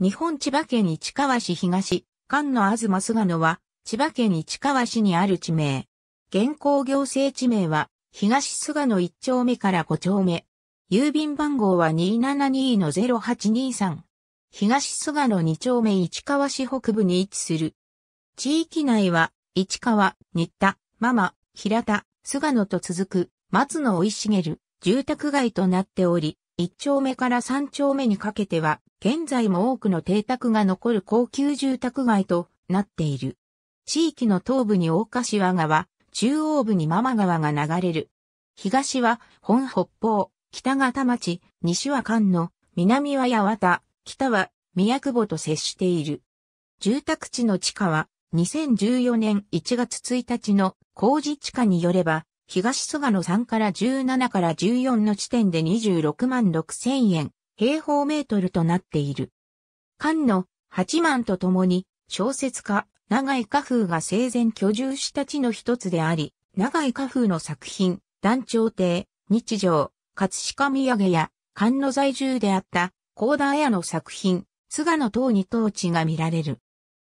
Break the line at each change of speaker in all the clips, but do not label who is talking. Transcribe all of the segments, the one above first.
日本千葉県市川市東、菅野東菅野は、千葉県市川市にある地名。現行行政地名は、東菅野1丁目から5丁目。郵便番号は272-0823。東菅野2丁目市川市北部に位置する。地域内は、市川、新田、ママ、平田、菅野と続く、松野生い茂る、住宅街となっており、1丁目から3丁目にかけては、現在も多くの邸宅が残る高級住宅街となっている。地域の東部に大柏川、中央部にママ川が流れる。東は本北方、北が田町、西は関の、南は八幡、北は宮久保と接している。住宅地の地下は2014年1月1日の工事地下によれば、東菅野3から17から14の地点で26万6千円、平方メートルとなっている。菅野八幡と共に小説家長井家風が生前居住した地の一つであり、長井家風の作品、団長亭、日常、葛飾土産や菅野在住であった高田綾の作品、菅野等に統治が見られる。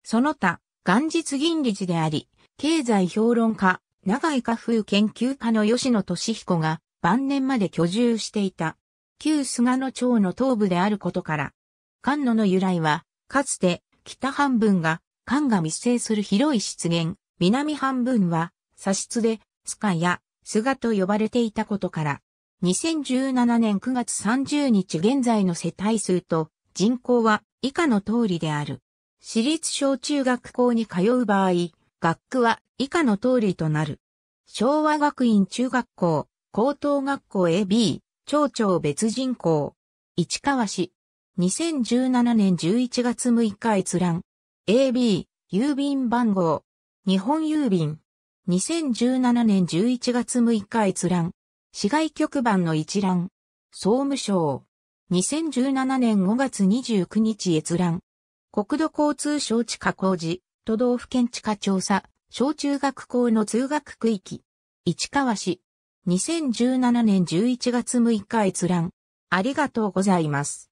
その他、元日銀理事であり、経済評論家、長井家風研究家の吉野俊彦が晩年まで居住していた。旧菅野町の東部であることから、菅野の由来は、かつて北半分が菅が密生する広い湿原、南半分は砂質で塚や菅と呼ばれていたことから、2017年9月30日現在の世帯数と人口は以下の通りである。私立小中学校に通う場合、学区は以下の通りとなる。昭和学院中学校、高等学校 AB、町長別人口。市川市。2017年11月6日閲覧。AB、郵便番号。日本郵便。2017年11月6日閲覧。市外局番の一覧。総務省。2017年5月29日閲覧。国土交通省地下工事、都道府県地下調査、小中学校の通学区域。市川市。2017年11月6日閲覧。ありがとうございます。